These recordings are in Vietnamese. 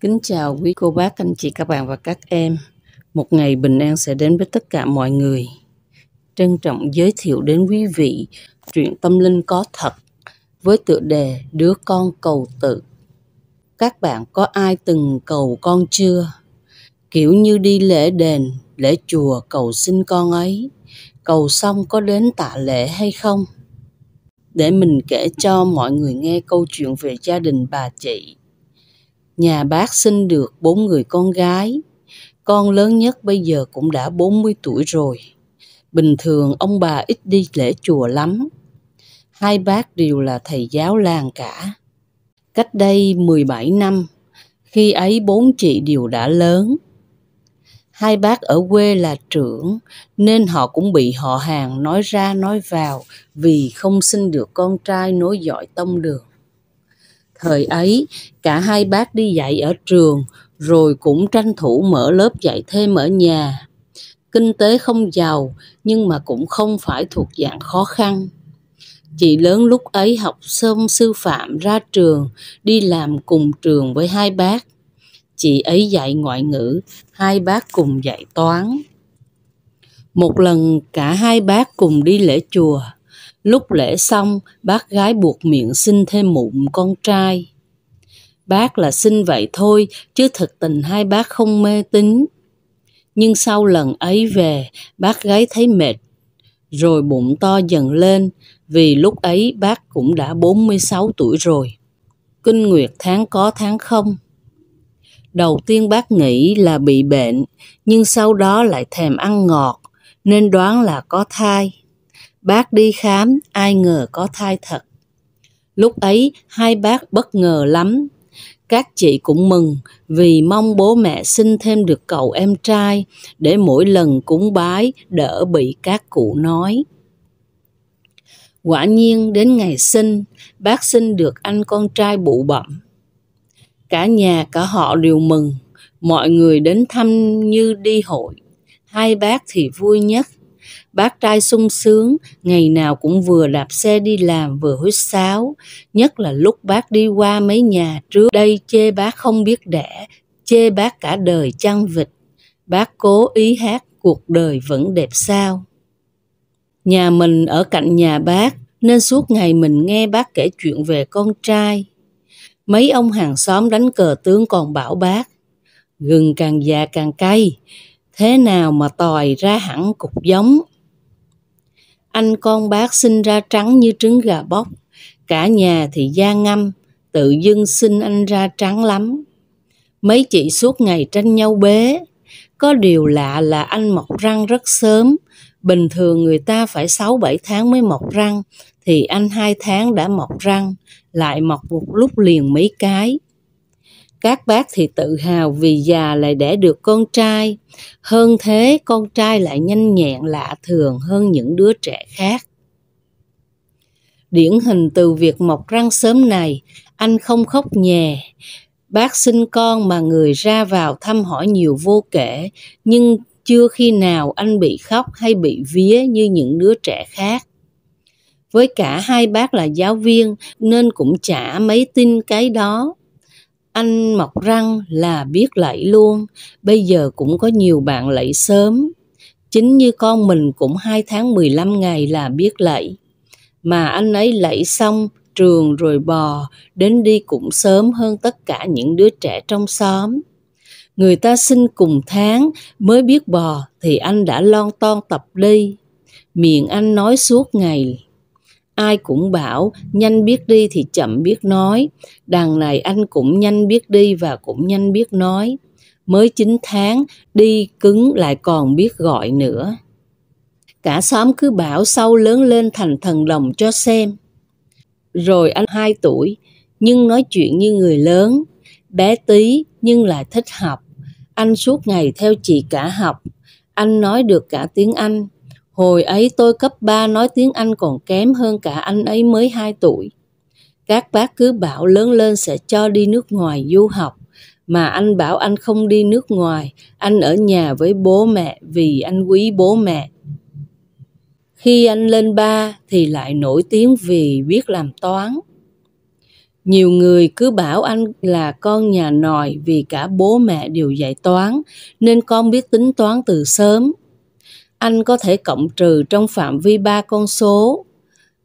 Kính chào quý cô bác, anh chị, các bạn và các em. Một ngày bình an sẽ đến với tất cả mọi người. Trân trọng giới thiệu đến quý vị truyện tâm linh có thật với tựa đề Đứa con cầu tự. Các bạn có ai từng cầu con chưa? Kiểu như đi lễ đền, lễ chùa cầu xin con ấy. Cầu xong có đến tạ lễ hay không? Để mình kể cho mọi người nghe câu chuyện về gia đình bà chị Nhà bác sinh được bốn người con gái. Con lớn nhất bây giờ cũng đã 40 tuổi rồi. Bình thường ông bà ít đi lễ chùa lắm. Hai bác đều là thầy giáo làng cả. Cách đây 17 năm, khi ấy bốn chị đều đã lớn. Hai bác ở quê là trưởng, nên họ cũng bị họ hàng nói ra nói vào vì không sinh được con trai nối dõi tông đường. Thời ấy, cả hai bác đi dạy ở trường, rồi cũng tranh thủ mở lớp dạy thêm ở nhà. Kinh tế không giàu, nhưng mà cũng không phải thuộc dạng khó khăn. Chị lớn lúc ấy học xong sư phạm ra trường, đi làm cùng trường với hai bác. Chị ấy dạy ngoại ngữ, hai bác cùng dạy toán. Một lần cả hai bác cùng đi lễ chùa, Lúc lễ xong, bác gái buộc miệng xin thêm mụn con trai. Bác là xin vậy thôi, chứ thực tình hai bác không mê tín. Nhưng sau lần ấy về, bác gái thấy mệt, rồi bụng to dần lên, vì lúc ấy bác cũng đã 46 tuổi rồi. Kinh nguyệt tháng có tháng không. Đầu tiên bác nghĩ là bị bệnh, nhưng sau đó lại thèm ăn ngọt, nên đoán là có thai Bác đi khám, ai ngờ có thai thật. Lúc ấy, hai bác bất ngờ lắm. Các chị cũng mừng vì mong bố mẹ sinh thêm được cậu em trai để mỗi lần cúng bái đỡ bị các cụ nói. Quả nhiên đến ngày sinh, bác sinh được anh con trai bụ bậm Cả nhà cả họ đều mừng, mọi người đến thăm như đi hội. Hai bác thì vui nhất, Bác trai sung sướng, ngày nào cũng vừa đạp xe đi làm vừa huýt sáo. Nhất là lúc bác đi qua mấy nhà trước đây chê bác không biết đẻ, chê bác cả đời chăn vịt. Bác cố ý hát cuộc đời vẫn đẹp sao. Nhà mình ở cạnh nhà bác, nên suốt ngày mình nghe bác kể chuyện về con trai. Mấy ông hàng xóm đánh cờ tướng còn bảo bác, gừng càng già càng cay, thế nào mà tòi ra hẳn cục giống anh con bác sinh ra trắng như trứng gà bóc cả nhà thì da ngâm tự dưng sinh anh ra trắng lắm mấy chị suốt ngày tranh nhau bế có điều lạ là anh mọc răng rất sớm bình thường người ta phải sáu bảy tháng mới mọc răng thì anh hai tháng đã mọc răng lại mọc một lúc liền mấy cái các bác thì tự hào vì già lại đẻ được con trai hơn thế con trai lại nhanh nhẹn lạ thường hơn những đứa trẻ khác điển hình từ việc mọc răng sớm này anh không khóc nhè bác sinh con mà người ra vào thăm hỏi nhiều vô kể nhưng chưa khi nào anh bị khóc hay bị vía như những đứa trẻ khác với cả hai bác là giáo viên nên cũng chả mấy tin cái đó anh mọc răng là biết lạy luôn bây giờ cũng có nhiều bạn lạy sớm chính như con mình cũng hai tháng mười lăm ngày là biết lạy mà anh ấy lạy xong trường rồi bò đến đi cũng sớm hơn tất cả những đứa trẻ trong xóm người ta sinh cùng tháng mới biết bò thì anh đã lon ton tập đi miệng anh nói suốt ngày ai cũng bảo nhanh biết đi thì chậm biết nói đằng này anh cũng nhanh biết đi và cũng nhanh biết nói mới chín tháng đi cứng lại còn biết gọi nữa cả xóm cứ bảo sau lớn lên thành thần đồng cho xem rồi anh hai tuổi nhưng nói chuyện như người lớn bé tí nhưng lại thích học anh suốt ngày theo chị cả học anh nói được cả tiếng anh Hồi ấy tôi cấp 3 nói tiếng Anh còn kém hơn cả anh ấy mới 2 tuổi. Các bác cứ bảo lớn lên sẽ cho đi nước ngoài du học, mà anh bảo anh không đi nước ngoài, anh ở nhà với bố mẹ vì anh quý bố mẹ. Khi anh lên ba thì lại nổi tiếng vì biết làm toán. Nhiều người cứ bảo anh là con nhà nòi vì cả bố mẹ đều dạy toán, nên con biết tính toán từ sớm, anh có thể cộng trừ trong phạm vi ba con số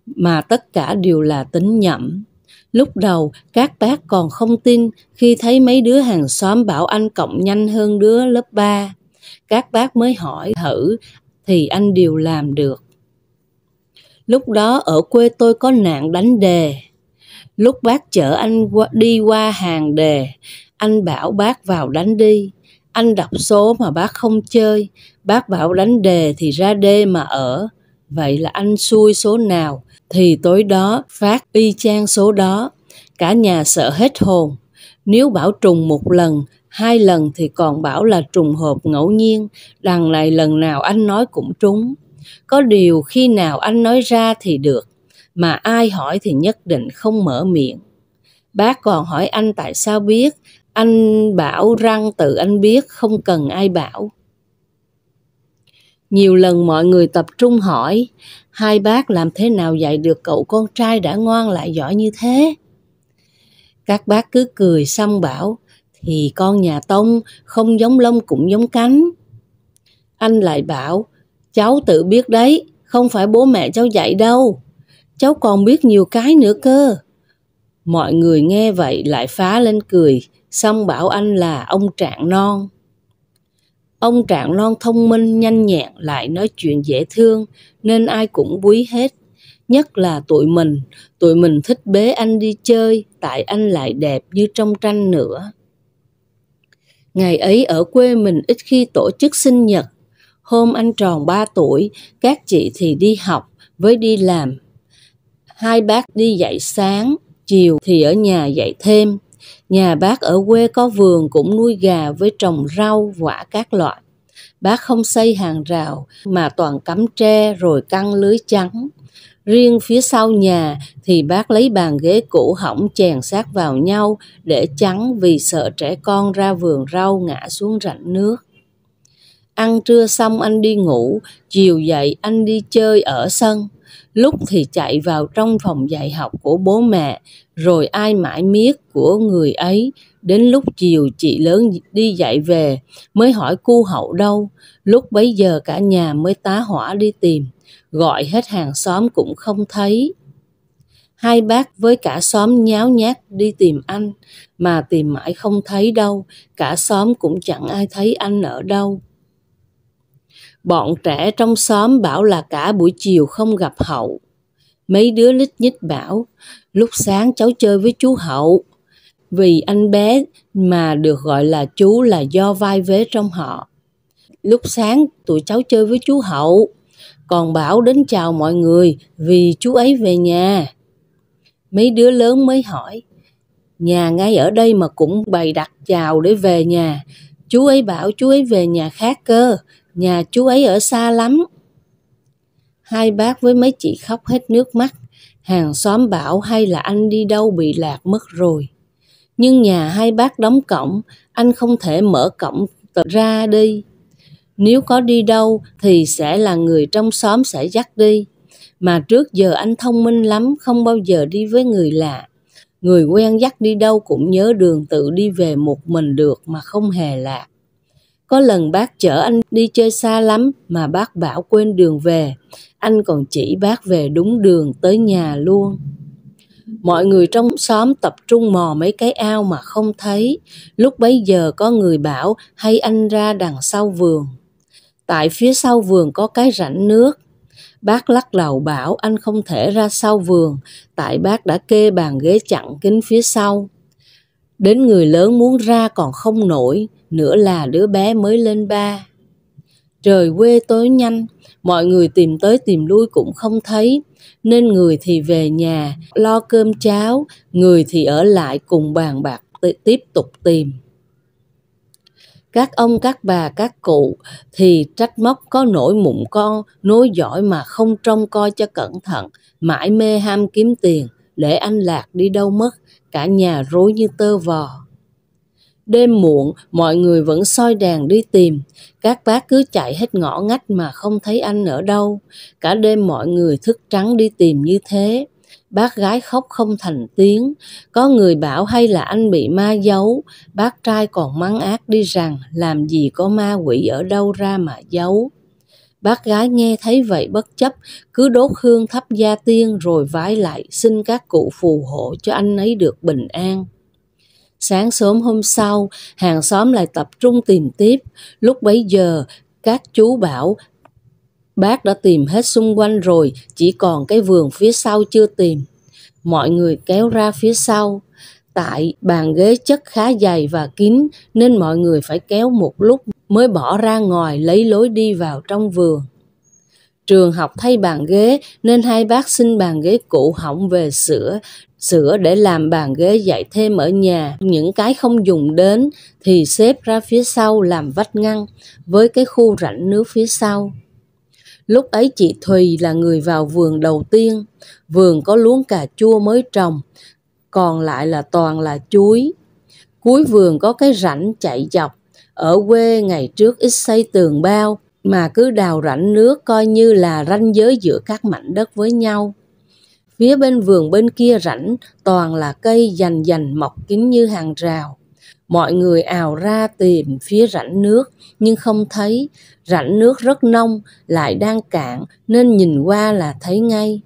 mà tất cả đều là tính nhẩm. Lúc đầu, các bác còn không tin khi thấy mấy đứa hàng xóm bảo anh cộng nhanh hơn đứa lớp 3. Các bác mới hỏi thử thì anh đều làm được. Lúc đó ở quê tôi có nạn đánh đề. Lúc bác chở anh đi qua hàng đề, anh bảo bác vào đánh đi anh đọc số mà bác không chơi, bác bảo đánh đề thì ra đê mà ở. Vậy là anh xui số nào thì tối đó phát y chang số đó. Cả nhà sợ hết hồn. Nếu bảo trùng một lần, hai lần thì còn bảo là trùng hợp ngẫu nhiên, đằng này lần nào anh nói cũng trúng. Có điều khi nào anh nói ra thì được, mà ai hỏi thì nhất định không mở miệng. Bác còn hỏi anh tại sao biết, anh bảo răng tự anh biết không cần ai bảo nhiều lần mọi người tập trung hỏi hai bác làm thế nào dạy được cậu con trai đã ngoan lại giỏi như thế các bác cứ cười xong bảo thì con nhà tông không giống lông cũng giống cánh anh lại bảo cháu tự biết đấy không phải bố mẹ cháu dạy đâu cháu còn biết nhiều cái nữa cơ mọi người nghe vậy lại phá lên cười xong bảo anh là ông trạng non ông trạng non thông minh nhanh nhẹn lại nói chuyện dễ thương nên ai cũng quý hết nhất là tụi mình tụi mình thích bế anh đi chơi tại anh lại đẹp như trong tranh nữa ngày ấy ở quê mình ít khi tổ chức sinh nhật hôm anh tròn ba tuổi các chị thì đi học với đi làm hai bác đi dạy sáng chiều thì ở nhà dạy thêm Nhà bác ở quê có vườn cũng nuôi gà với trồng rau, quả các loại. Bác không xây hàng rào mà toàn cắm tre rồi căng lưới trắng. Riêng phía sau nhà thì bác lấy bàn ghế cũ hỏng chèn sát vào nhau để chắn vì sợ trẻ con ra vườn rau ngã xuống rãnh nước. Ăn trưa xong anh đi ngủ, chiều dậy anh đi chơi ở sân. Lúc thì chạy vào trong phòng dạy học của bố mẹ, rồi ai mãi miết của người ấy đến lúc chiều chị lớn đi dạy về mới hỏi cu hậu đâu lúc bấy giờ cả nhà mới tá hỏa đi tìm gọi hết hàng xóm cũng không thấy hai bác với cả xóm nháo nhác đi tìm anh mà tìm mãi không thấy đâu cả xóm cũng chẳng ai thấy anh ở đâu bọn trẻ trong xóm bảo là cả buổi chiều không gặp hậu Mấy đứa lít nhít bảo, lúc sáng cháu chơi với chú Hậu. Vì anh bé mà được gọi là chú là do vai vế trong họ. Lúc sáng tụi cháu chơi với chú Hậu, còn bảo đến chào mọi người vì chú ấy về nhà. Mấy đứa lớn mới hỏi, nhà ngay ở đây mà cũng bày đặt chào để về nhà. Chú ấy bảo chú ấy về nhà khác cơ, nhà chú ấy ở xa lắm. Hai bác với mấy chị khóc hết nước mắt. Hàng xóm bảo hay là anh đi đâu bị lạc mất rồi. Nhưng nhà hai bác đóng cổng, anh không thể mở cổng ra đi. Nếu có đi đâu thì sẽ là người trong xóm sẽ dắt đi. Mà trước giờ anh thông minh lắm, không bao giờ đi với người lạ. Người quen dắt đi đâu cũng nhớ đường tự đi về một mình được mà không hề lạc. Có lần bác chở anh đi chơi xa lắm mà bác bảo quên đường về anh còn chỉ bác về đúng đường tới nhà luôn mọi người trong xóm tập trung mò mấy cái ao mà không thấy lúc bấy giờ có người bảo hay anh ra đằng sau vườn tại phía sau vườn có cái rãnh nước bác lắc đầu bảo anh không thể ra sau vườn tại bác đã kê bàn ghế chặn kính phía sau đến người lớn muốn ra còn không nổi nữa là đứa bé mới lên ba trời quê tối nhanh mọi người tìm tới tìm lui cũng không thấy nên người thì về nhà lo cơm cháo người thì ở lại cùng bàn bạc tiếp tục tìm các ông các bà các cụ thì trách móc có nổi mụn con nối giỏi mà không trông coi cho cẩn thận mãi mê ham kiếm tiền để anh lạc đi đâu mất cả nhà rối như tơ vò Đêm muộn, mọi người vẫn soi đèn đi tìm. Các bác cứ chạy hết ngõ ngách mà không thấy anh ở đâu. Cả đêm mọi người thức trắng đi tìm như thế. Bác gái khóc không thành tiếng. Có người bảo hay là anh bị ma giấu. Bác trai còn mắng ác đi rằng làm gì có ma quỷ ở đâu ra mà giấu. Bác gái nghe thấy vậy bất chấp, cứ đốt hương thắp gia tiên rồi vái lại xin các cụ phù hộ cho anh ấy được bình an. Sáng sớm hôm sau, hàng xóm lại tập trung tìm tiếp. Lúc bấy giờ, các chú bảo bác đã tìm hết xung quanh rồi, chỉ còn cái vườn phía sau chưa tìm. Mọi người kéo ra phía sau. Tại bàn ghế chất khá dày và kín nên mọi người phải kéo một lúc mới bỏ ra ngoài lấy lối đi vào trong vườn. Trường học thay bàn ghế nên hai bác xin bàn ghế cũ hỏng về sửa sửa để làm bàn ghế dạy thêm ở nhà những cái không dùng đến thì xếp ra phía sau làm vách ngăn với cái khu rãnh nước phía sau lúc ấy chị thùy là người vào vườn đầu tiên vườn có luống cà chua mới trồng còn lại là toàn là chuối cuối vườn có cái rãnh chạy dọc ở quê ngày trước ít xây tường bao mà cứ đào rãnh nước coi như là ranh giới giữa các mảnh đất với nhau Phía bên vườn bên kia rảnh, toàn là cây dành dành mọc kín như hàng rào. Mọi người ào ra tìm phía rãnh nước, nhưng không thấy. Rãnh nước rất nông, lại đang cạn, nên nhìn qua là thấy ngay.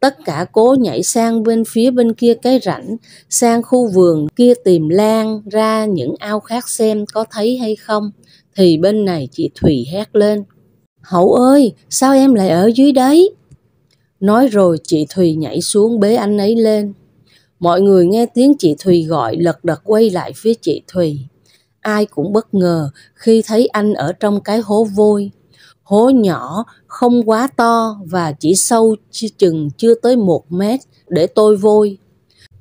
Tất cả cố nhảy sang bên phía bên kia cái rãnh, sang khu vườn kia tìm lan ra những ao khác xem có thấy hay không. Thì bên này chị Thùy hét lên. Hậu ơi, sao em lại ở dưới đấy? Nói rồi chị Thùy nhảy xuống bế anh ấy lên. Mọi người nghe tiếng chị Thùy gọi lật đật quay lại phía chị Thùy. Ai cũng bất ngờ khi thấy anh ở trong cái hố vôi. Hố nhỏ, không quá to và chỉ sâu chừng chưa tới một mét để tôi vôi.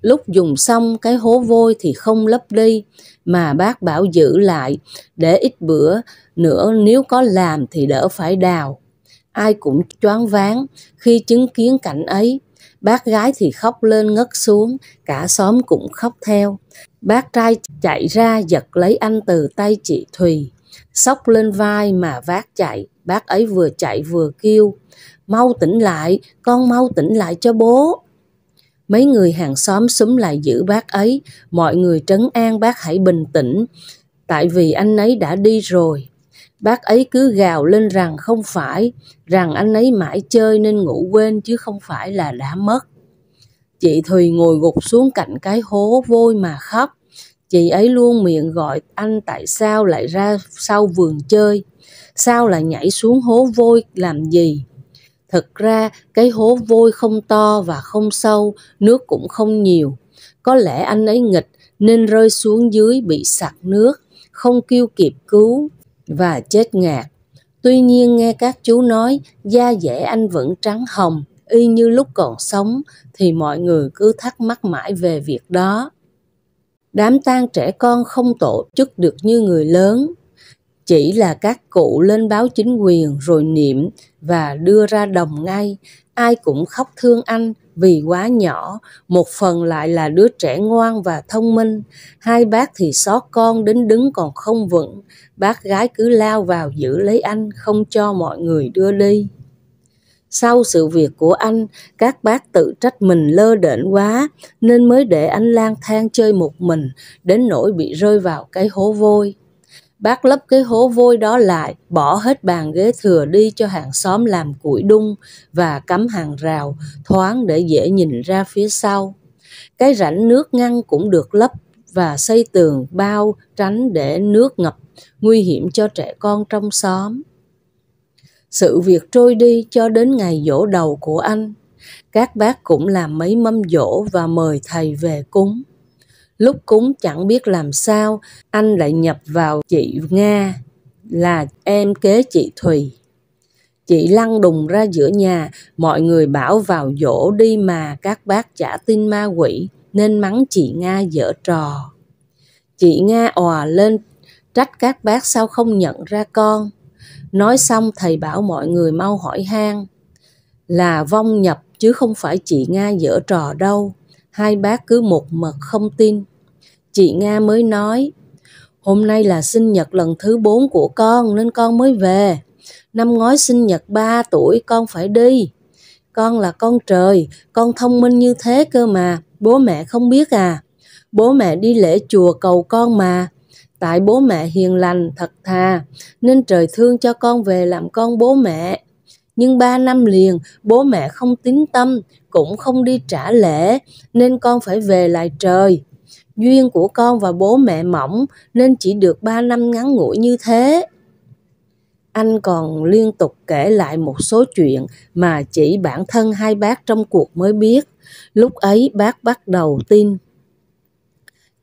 Lúc dùng xong cái hố vôi thì không lấp đi mà bác bảo giữ lại để ít bữa nữa nếu có làm thì đỡ phải đào ai cũng choáng váng khi chứng kiến cảnh ấy bác gái thì khóc lên ngất xuống cả xóm cũng khóc theo bác trai chạy ra giật lấy anh từ tay chị thùy xốc lên vai mà vác chạy bác ấy vừa chạy vừa kêu mau tỉnh lại con mau tỉnh lại cho bố mấy người hàng xóm xúm lại giữ bác ấy mọi người trấn an bác hãy bình tĩnh tại vì anh ấy đã đi rồi bác ấy cứ gào lên rằng không phải rằng anh ấy mãi chơi nên ngủ quên chứ không phải là đã mất chị thùy ngồi gục xuống cạnh cái hố vôi mà khóc chị ấy luôn miệng gọi anh tại sao lại ra sau vườn chơi sao lại nhảy xuống hố vôi làm gì thật ra cái hố vôi không to và không sâu nước cũng không nhiều có lẽ anh ấy nghịch nên rơi xuống dưới bị sặc nước không kêu kịp cứu và chết ngạt. Tuy nhiên nghe các chú nói da dẻ anh vẫn trắng hồng, y như lúc còn sống thì mọi người cứ thắc mắc mãi về việc đó. Đám tang trẻ con không tổ chức được như người lớn, chỉ là các cụ lên báo chính quyền rồi niệm và đưa ra đồng ngay ai cũng khóc thương anh vì quá nhỏ một phần lại là đứa trẻ ngoan và thông minh hai bác thì xót con đến đứng còn không vững bác gái cứ lao vào giữ lấy anh không cho mọi người đưa đi sau sự việc của anh các bác tự trách mình lơ đễnh quá nên mới để anh lang thang chơi một mình đến nỗi bị rơi vào cái hố vôi Bác lấp cái hố vôi đó lại, bỏ hết bàn ghế thừa đi cho hàng xóm làm củi đun và cắm hàng rào, thoáng để dễ nhìn ra phía sau. Cái rãnh nước ngăn cũng được lấp và xây tường bao tránh để nước ngập, nguy hiểm cho trẻ con trong xóm. Sự việc trôi đi cho đến ngày dỗ đầu của anh. Các bác cũng làm mấy mâm dỗ và mời thầy về cúng lúc cúng chẳng biết làm sao anh lại nhập vào chị nga là em kế chị thùy chị lăn đùng ra giữa nhà mọi người bảo vào dỗ đi mà các bác chả tin ma quỷ nên mắng chị nga dở trò chị nga òa lên trách các bác sao không nhận ra con nói xong thầy bảo mọi người mau hỏi han là vong nhập chứ không phải chị nga dở trò đâu hai bác cứ một mật không tin Chị Nga mới nói, hôm nay là sinh nhật lần thứ bốn của con nên con mới về. Năm ngoái sinh nhật ba tuổi con phải đi. Con là con trời, con thông minh như thế cơ mà, bố mẹ không biết à. Bố mẹ đi lễ chùa cầu con mà, tại bố mẹ hiền lành thật thà nên trời thương cho con về làm con bố mẹ nhưng ba năm liền bố mẹ không tín tâm cũng không đi trả lễ nên con phải về lại trời Duyên của con và bố mẹ mỏng nên chỉ được 3 năm ngắn ngủi như thế. Anh còn liên tục kể lại một số chuyện mà chỉ bản thân hai bác trong cuộc mới biết. Lúc ấy bác bắt đầu tin.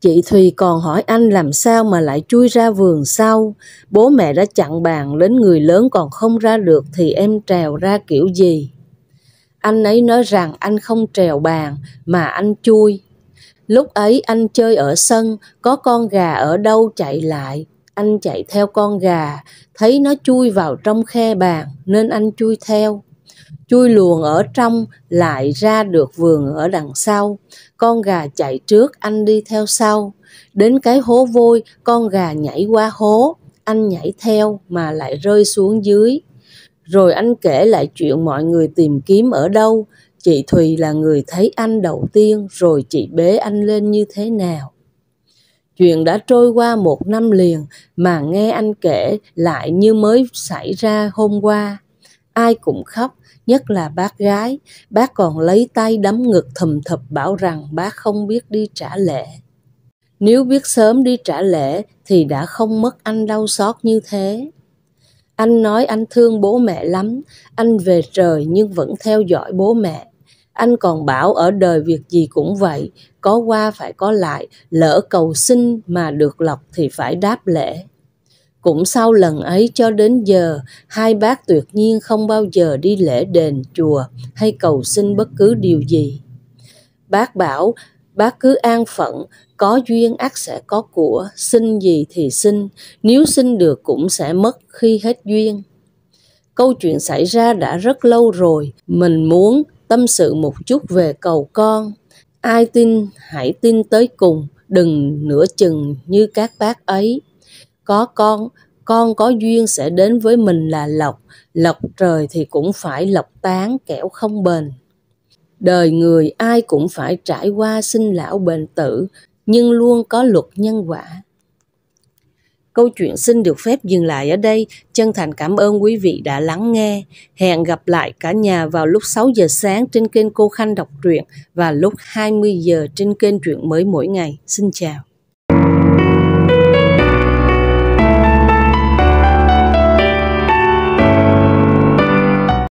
Chị Thùy còn hỏi anh làm sao mà lại chui ra vườn sau. Bố mẹ đã chặn bàn đến người lớn còn không ra được thì em trèo ra kiểu gì. Anh ấy nói rằng anh không trèo bàn mà anh chui Lúc ấy anh chơi ở sân, có con gà ở đâu chạy lại. Anh chạy theo con gà, thấy nó chui vào trong khe bàn nên anh chui theo. Chui luồn ở trong, lại ra được vườn ở đằng sau. Con gà chạy trước, anh đi theo sau. Đến cái hố vôi, con gà nhảy qua hố. Anh nhảy theo mà lại rơi xuống dưới. Rồi anh kể lại chuyện mọi người tìm kiếm ở đâu, Chị Thùy là người thấy anh đầu tiên rồi chị bế anh lên như thế nào. Chuyện đã trôi qua một năm liền mà nghe anh kể lại như mới xảy ra hôm qua. Ai cũng khóc, nhất là bác gái. Bác còn lấy tay đấm ngực thầm thập bảo rằng bác không biết đi trả lễ. Nếu biết sớm đi trả lễ thì đã không mất anh đau xót như thế. Anh nói anh thương bố mẹ lắm, anh về trời nhưng vẫn theo dõi bố mẹ. Anh còn bảo ở đời việc gì cũng vậy, có qua phải có lại, lỡ cầu xin mà được lọc thì phải đáp lễ. Cũng sau lần ấy cho đến giờ, hai bác tuyệt nhiên không bao giờ đi lễ đền chùa hay cầu xin bất cứ điều gì. Bác bảo, bác cứ an phận, có duyên ác sẽ có của, xin gì thì xin, nếu xin được cũng sẽ mất khi hết duyên. Câu chuyện xảy ra đã rất lâu rồi, mình muốn tâm sự một chút về cầu con. Ai tin hãy tin tới cùng, đừng nửa chừng như các bác ấy. Có con, con có duyên sẽ đến với mình là lộc, lộc trời thì cũng phải lộc tán kẻo không bền. Đời người ai cũng phải trải qua sinh lão bệnh tử, nhưng luôn có luật nhân quả Câu chuyện xin được phép dừng lại ở đây. Chân thành cảm ơn quý vị đã lắng nghe. Hẹn gặp lại cả nhà vào lúc 6 giờ sáng trên kênh Cô Khanh Đọc Truyện và lúc 20 giờ trên kênh Truyện Mới Mỗi Ngày. Xin chào.